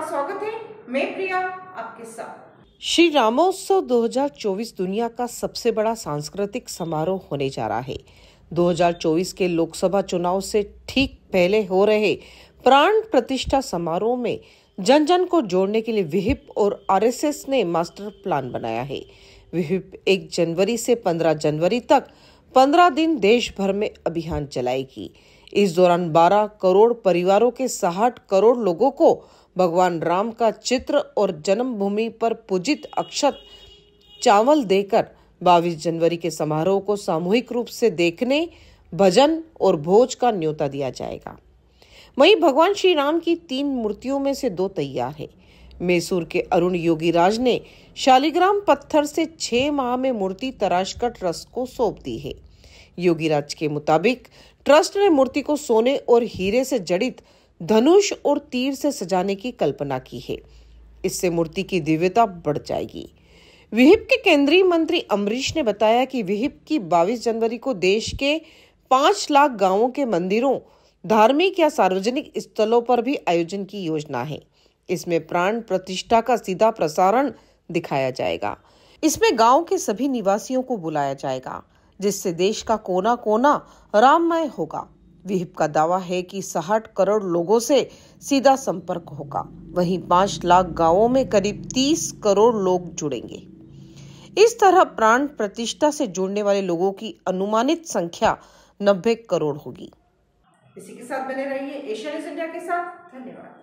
आपका स्वागत है मैं प्रिया आपके साथ श्री रामोत्सव 2024 दुनिया का सबसे बड़ा सांस्कृतिक समारोह होने जा रहा है 2024 के लोकसभा चुनाव से ठीक पहले हो रहे प्राण प्रतिष्ठा समारोह में जन जन को जोड़ने के लिए विहिप और आरएसएस ने मास्टर प्लान बनाया है विहिप 1 जनवरी से 15 जनवरी तक 15 दिन देश भर में अभियान चलाएगी इस दौरान 12 करोड़ परिवारों के साठ करोड़ लोगों को भगवान राम का चित्र और जन्मभूमि पर पूजित अक्षत चावल देकर 22 जनवरी के समारोह को सामूहिक रूप से देखने भजन और भोज का न्योता दिया जाएगा वहीं भगवान श्री राम की तीन मूर्तियों में से दो तैयार है मैसूर के अरुण योगी राज ने शालिग्राम पत्थर से छह माह में मूर्ति तराश कर ट्रस्ट को सौंप दी है योगी राज के मुताबिक ट्रस्ट ने मूर्ति को सोने और हीरे से जड़ित धनुष और तीर से सजाने की कल्पना की है इससे मूर्ति की दिव्यता बढ़ जाएगी विहिप के केंद्रीय मंत्री अमरीश ने बताया कि विहिप की 22 जनवरी को देश के 5 लाख गांवों के मंदिरों धार्मिक या सार्वजनिक स्थलों पर भी आयोजन की योजना है इसमें प्राण प्रतिष्ठा का सीधा प्रसारण दिखाया जाएगा इसमें गांव के सभी निवासियों को बुलाया जाएगा जिससे देश का कोना कोना राममय होगा विहिप का दावा है कि साठ करोड़ लोगों से सीधा संपर्क होगा वहीं पांच लाख गांवों में करीब तीस करोड़ लोग जुड़ेंगे इस तरह प्राण प्रतिष्ठा से जुड़ने वाले लोगों की अनुमानित संख्या नब्बे करोड़ होगी इसी के साथ बने रहिए न्यूज इंडिया के साथ धन्यवाद